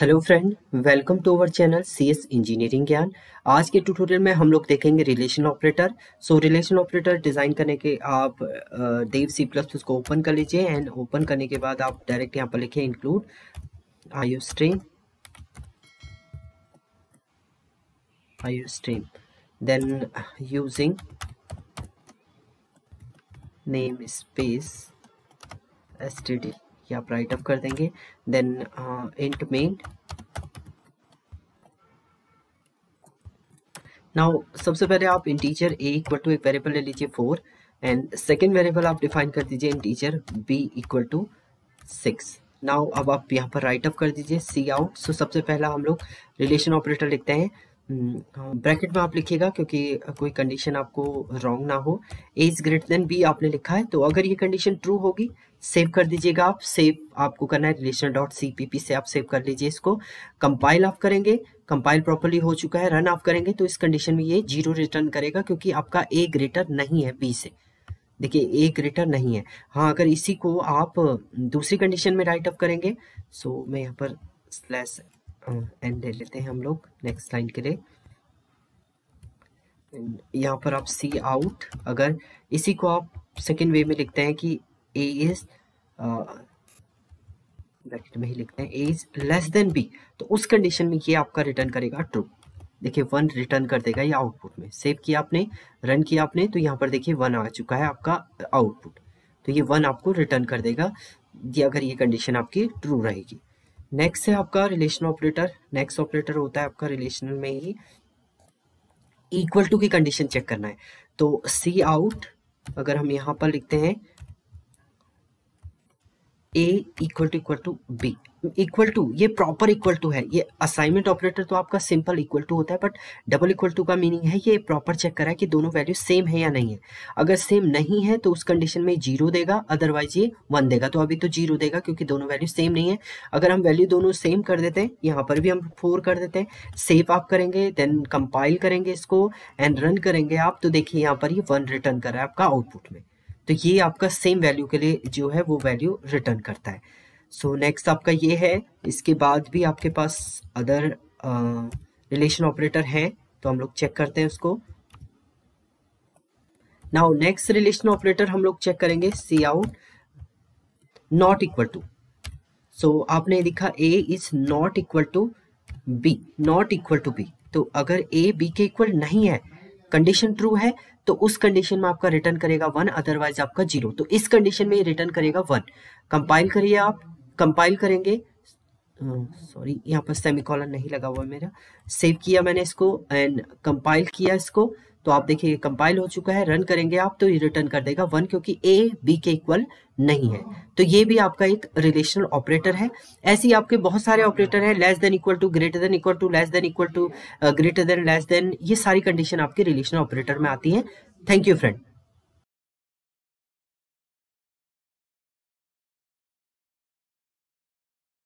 hello friend welcome to our channel C S engineering Gyan आज के tutorial में हम लोग देखेंगे relation operator so relation operator design करने के आप देव सी प्लस उसको ओपन कर लीजिए एंड ओपन करने के बाद आप डायरेक्ट यहाँ पर लिखें include iostream iostream then using namespace S T D ये आप राइट अप कर देंगे देन इंट मेन नाउ सबसे पहले आप इंटीजर ए इक्वल टू एक वेरिएबल ले लीजिए फोर एंड सेकेंड वेरिएबल आप डिफाइन कर दीजिए integer b equal to six now अब आप यहाँ पर राइट अप कर दीजिए सी आउट सो सबसे पहला हम लोग रिलेशन ऑपरेटर लिखते हैं हम्म, ब्रैकेट में आप लिखिएगा क्योंकि कोई कंडीशन आपको रॉन्ग ना हो a is greater than b आपने लिखा है तो अगर ये कंडीशन ट्रू होगी सेव कर दीजिएगा आप सेव आपको करना है रिलेशन डॉट सी से आप सेव कर लीजिए इसको कंपाइल आप करेंगे कंपाइल प्रॉपरली हो चुका है रन आप करेंगे तो इस कंडीशन में ये जीरो रिटर्न करेगा क्योंकि आपका ए ग्रेटर नहीं है बी से देखिए ए ग्रेटर नहीं है हाँ अगर इसी को आप दूसरी कंडीशन में राइट अप करेंगे सो मैं यहाँ पर स्लैश एंड ले लेते हैं हम लोग नेक्स्ट लाइन के लिए यहाँ पर आप सी आउट अगर इसी को आप सेकेंड वे में लिखते हैं कि ए इज ब्रैकेट में ही लिखते हैं a is less than b तो उस कंडीशन में ये आपका रिटर्न करेगा ट्रू देखिए वन रिटर्न कर देगा ये आउटपुट में सेव किया आपने रन किया आपने तो यहाँ पर देखिए वन आ चुका है आपका आउटपुट तो ये वन आपको रिटर्न कर देगा ये अगर ये कंडीशन आपकी ट्रू रहेगी नेक्स्ट है आपका रिलेशन ऑपरेटर नेक्स्ट ऑपरेटर होता है आपका रिलेशनल में ही इक्वल टू की कंडीशन चेक करना है तो सी आउट अगर हम यहाँ पर लिखते हैं a equal to equal to b equal to ये प्रॉपर इक्वल टू है ये असाइनमेंट ऑपरेटर तो आपका सिंपल इक्वल टू होता है बट डबल इक्वल टू का मीनिंग है ये प्रॉपर चेक करा है कि दोनों वैल्यू सेम है या नहीं है अगर सेम नहीं है तो उस कंडीशन में जीरो देगा अदरवाइज ये वन देगा तो अभी तो जीरो देगा क्योंकि दोनों वैल्यू सेम नहीं है अगर हम वैल्यू दोनों सेम कर देते हैं यहाँ पर भी हम फोर कर देते हैं सेव आप करेंगे देन कंपाइल करेंगे इसको एंड रन करेंगे आप तो देखिए यहाँ पर ये वन रिटर्न कर रहा है आपका आउटपुट में तो ये आपका सेम वैल्यू के लिए जो है वो वैल्यू रिटर्न करता है सो so, नेक्स्ट आपका ये है इसके बाद भी आपके पास अदर रिलेशन ऑपरेटर है तो हम लोग चेक करते हैं उसको नाउ नेक्स्ट रिलेशन ऑपरेटर हम लोग चेक करेंगे cout not equal to so आपने लिखा a is not equal to b not equal to b तो अगर ए बी के इक्वल नहीं है कंडीशन ट्रू है तो उस कंडीशन में आपका रिटर्न करेगा वन अदरवाइज आपका जीरो तो इस कंडीशन में ये रिटर्न करेगा वन कंपाइल करिए आप कंपाइल करेंगे सॉरी अं, यहाँ पर सेमिकॉलन नहीं लगा हुआ मेरा सेव किया मैंने इसको एंड कंपाइल किया इसको तो आप देखिए कंपाइल हो चुका है रन करेंगे आप तो ये रिटर्न कर देगा वन क्योंकि ए बी के इक्वल नहीं है तो ये भी आपका एक रिलेशनल ऑपरेटर है ऐसे ही आपके बहुत सारे ऑपरेटर हैं less than equal to greater than equal to less than equal to greater than less than ये सारी कंडीशन आपके रिलेशनल ऑपरेटर में आती है थैंक यू फ्रेंड